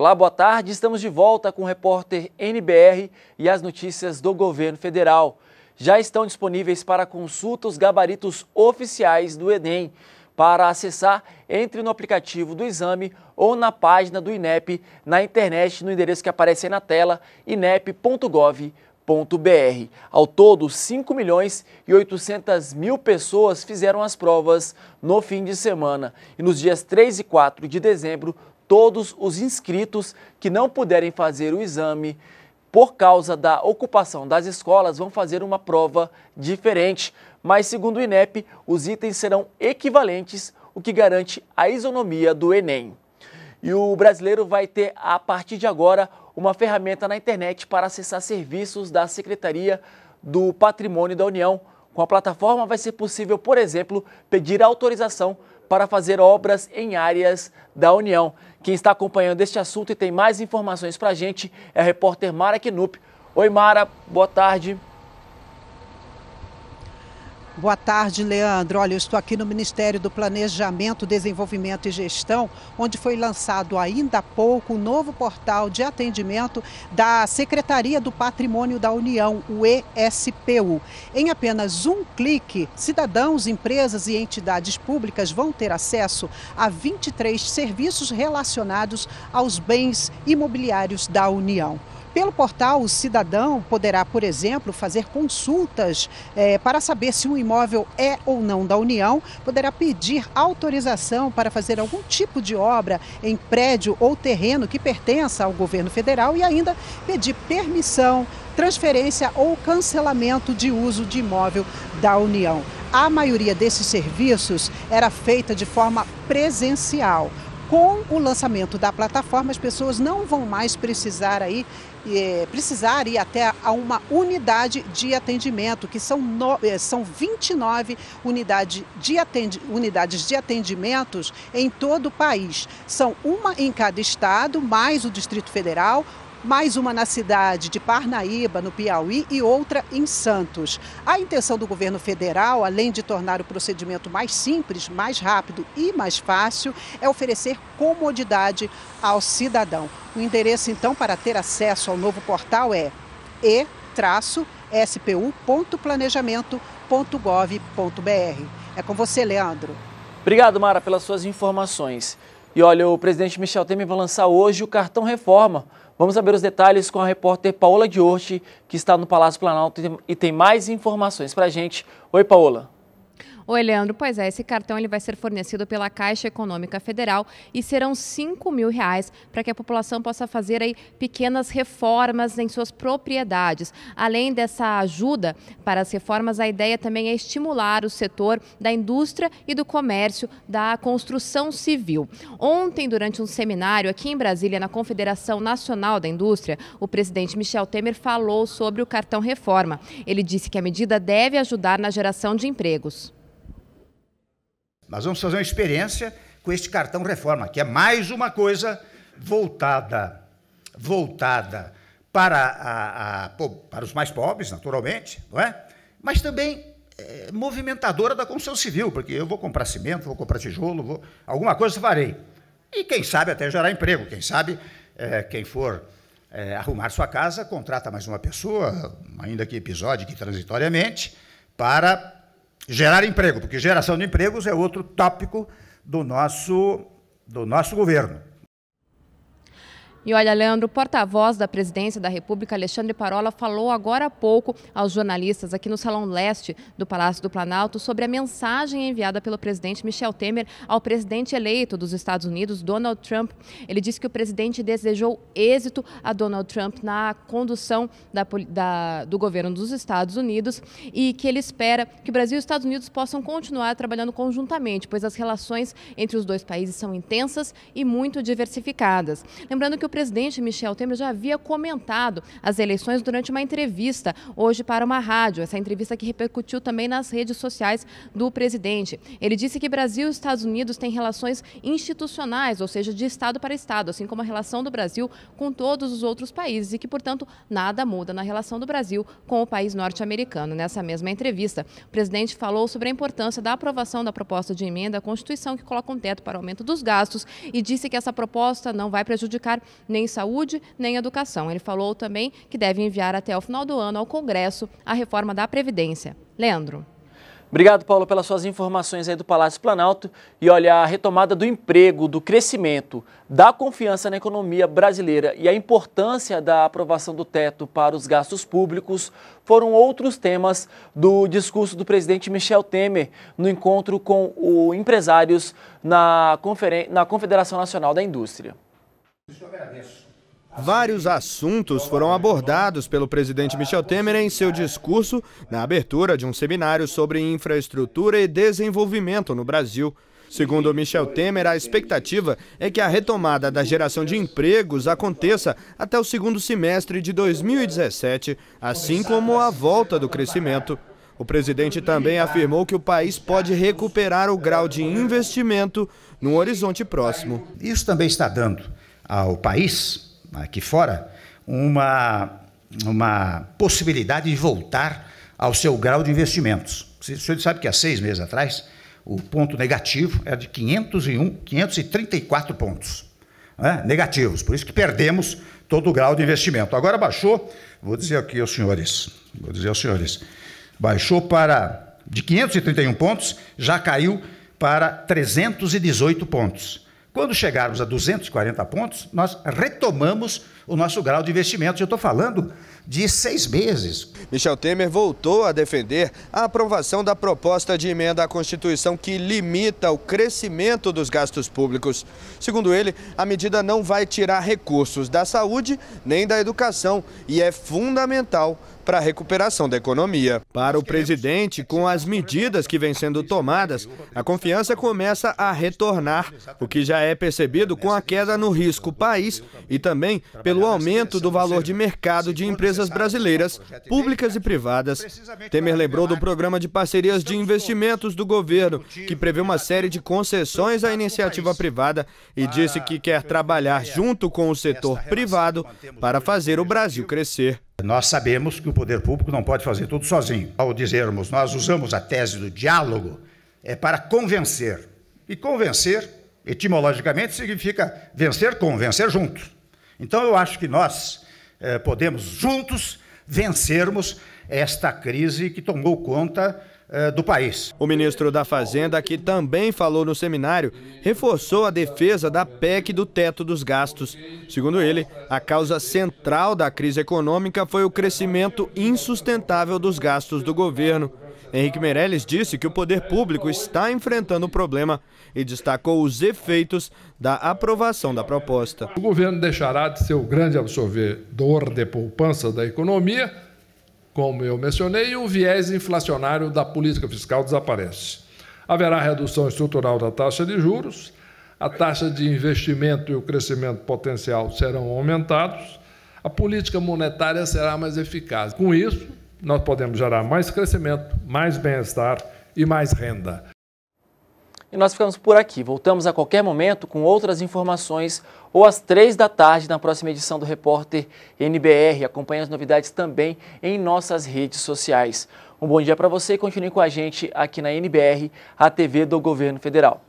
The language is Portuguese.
Olá, boa tarde. Estamos de volta com o repórter NBR e as notícias do governo federal. Já estão disponíveis para consulta os gabaritos oficiais do Enem. Para acessar, entre no aplicativo do exame ou na página do INEP na internet no endereço que aparece aí na tela, inep.gov.br. Ao todo, 5 milhões e 800 mil pessoas fizeram as provas no fim de semana e nos dias 3 e 4 de dezembro todos os inscritos que não puderem fazer o exame por causa da ocupação das escolas vão fazer uma prova diferente. Mas, segundo o INEP, os itens serão equivalentes, o que garante a isonomia do Enem. E o brasileiro vai ter, a partir de agora, uma ferramenta na internet para acessar serviços da Secretaria do Patrimônio da União. Com a plataforma vai ser possível, por exemplo, pedir autorização para fazer obras em áreas da União. Quem está acompanhando este assunto e tem mais informações para a gente é a repórter Mara Knup. Oi, Mara, boa tarde. Boa tarde, Leandro. Olha, eu estou aqui no Ministério do Planejamento, Desenvolvimento e Gestão, onde foi lançado ainda há pouco o um novo portal de atendimento da Secretaria do Patrimônio da União, o ESPU. Em apenas um clique, cidadãos, empresas e entidades públicas vão ter acesso a 23 serviços relacionados aos bens imobiliários da União. Pelo portal, o cidadão poderá, por exemplo, fazer consultas é, para saber se um imóvel é ou não da União, poderá pedir autorização para fazer algum tipo de obra em prédio ou terreno que pertença ao governo federal e ainda pedir permissão, transferência ou cancelamento de uso de imóvel da União. A maioria desses serviços era feita de forma presencial com o lançamento da plataforma, as pessoas não vão mais precisar aí eh, precisar ir até a uma unidade de atendimento, que são, no, eh, são 29 unidade de atende, unidades de atendimentos em todo o país. São uma em cada estado, mais o Distrito Federal, mais uma na cidade de Parnaíba, no Piauí, e outra em Santos. A intenção do governo federal, além de tornar o procedimento mais simples, mais rápido e mais fácil, é oferecer comodidade ao cidadão. O endereço, então, para ter acesso ao novo portal é e-spu.planejamento.gov.br. É com você, Leandro. Obrigado, Mara, pelas suas informações. E olha, o presidente Michel Temer vai lançar hoje o cartão reforma Vamos saber os detalhes com a repórter Paola Diorte, que está no Palácio Planalto e tem mais informações para a gente. Oi, Paola. Oi, Leandro. Pois é, esse cartão ele vai ser fornecido pela Caixa Econômica Federal e serão 5 mil reais para que a população possa fazer aí pequenas reformas em suas propriedades. Além dessa ajuda para as reformas, a ideia também é estimular o setor da indústria e do comércio da construção civil. Ontem, durante um seminário aqui em Brasília, na Confederação Nacional da Indústria, o presidente Michel Temer falou sobre o cartão reforma. Ele disse que a medida deve ajudar na geração de empregos. Nós vamos fazer uma experiência com este cartão reforma, que é mais uma coisa voltada, voltada para, a, a, para os mais pobres, naturalmente, não é? Mas também é, movimentadora da construção civil, porque eu vou comprar cimento, vou comprar tijolo, vou, alguma coisa farei. E quem sabe até gerar emprego, quem sabe é, quem for é, arrumar sua casa, contrata mais uma pessoa, ainda que episódio, que transitoriamente, para gerar emprego, porque geração de empregos é outro tópico do nosso, do nosso governo. E olha, Leandro, porta-voz da presidência da República, Alexandre Parola, falou agora há pouco aos jornalistas aqui no Salão Leste do Palácio do Planalto sobre a mensagem enviada pelo presidente Michel Temer ao presidente eleito dos Estados Unidos, Donald Trump. Ele disse que o presidente desejou êxito a Donald Trump na condução da, da, do governo dos Estados Unidos e que ele espera que o Brasil e os Estados Unidos possam continuar trabalhando conjuntamente, pois as relações entre os dois países são intensas e muito diversificadas. Lembrando que o presidente Michel Temer já havia comentado as eleições durante uma entrevista hoje para uma rádio. Essa entrevista que repercutiu também nas redes sociais do presidente. Ele disse que Brasil e Estados Unidos têm relações institucionais, ou seja, de Estado para Estado, assim como a relação do Brasil com todos os outros países e que, portanto, nada muda na relação do Brasil com o país norte-americano. Nessa mesma entrevista, o presidente falou sobre a importância da aprovação da proposta de emenda à Constituição que coloca um teto para o aumento dos gastos e disse que essa proposta não vai prejudicar nem saúde, nem educação. Ele falou também que deve enviar até o final do ano ao Congresso a reforma da Previdência. Leandro. Obrigado, Paulo, pelas suas informações aí do Palácio Planalto. E olha, a retomada do emprego, do crescimento, da confiança na economia brasileira e a importância da aprovação do teto para os gastos públicos foram outros temas do discurso do presidente Michel Temer no encontro com os empresários na, na Confederação Nacional da Indústria. Vários assuntos foram abordados pelo presidente Michel Temer em seu discurso na abertura de um seminário sobre infraestrutura e desenvolvimento no Brasil. Segundo Michel Temer, a expectativa é que a retomada da geração de empregos aconteça até o segundo semestre de 2017, assim como a volta do crescimento. O presidente também afirmou que o país pode recuperar o grau de investimento num horizonte próximo. Isso também está dando ao país, aqui fora, uma, uma possibilidade de voltar ao seu grau de investimentos. O senhor sabe que há seis meses atrás, o ponto negativo era de 501, 534 pontos né? negativos. Por isso que perdemos todo o grau de investimento. Agora baixou, vou dizer aqui aos senhores, vou dizer aos senhores, baixou para de 531 pontos, já caiu para 318 pontos. Quando chegarmos a 240 pontos, nós retomamos o nosso grau de investimento. Eu estou falando de seis meses. Michel Temer voltou a defender a aprovação da proposta de emenda à Constituição que limita o crescimento dos gastos públicos. Segundo ele, a medida não vai tirar recursos da saúde nem da educação e é fundamental para a recuperação da economia. Para o presidente, com as medidas que vêm sendo tomadas, a confiança começa a retornar, o que já é percebido com a queda no risco país e também pela pelo aumento do valor de mercado de empresas brasileiras, públicas e privadas. Temer lembrou do programa de parcerias de investimentos do governo, que prevê uma série de concessões à iniciativa privada e disse que quer trabalhar junto com o setor privado para fazer o Brasil crescer. Nós sabemos que o poder público não pode fazer tudo sozinho. Ao dizermos, nós usamos a tese do diálogo é para convencer. E convencer, etimologicamente, significa vencer com, vencer juntos. Então eu acho que nós eh, podemos juntos vencermos esta crise que tomou conta eh, do país. O ministro da Fazenda, que também falou no seminário, reforçou a defesa da PEC do teto dos gastos. Segundo ele, a causa central da crise econômica foi o crescimento insustentável dos gastos do governo. Henrique Meirelles disse que o poder público está enfrentando o problema e destacou os efeitos da aprovação da proposta. O governo deixará de ser o grande absorvedor de poupança da economia como eu mencionei, o viés inflacionário da política fiscal desaparece. Haverá redução estrutural da taxa de juros, a taxa de investimento e o crescimento potencial serão aumentados, a política monetária será mais eficaz. Com isso, nós podemos gerar mais crescimento, mais bem-estar e mais renda. E nós ficamos por aqui. Voltamos a qualquer momento com outras informações ou às três da tarde na próxima edição do Repórter NBR. Acompanhe as novidades também em nossas redes sociais. Um bom dia para você e continue com a gente aqui na NBR, a TV do Governo Federal.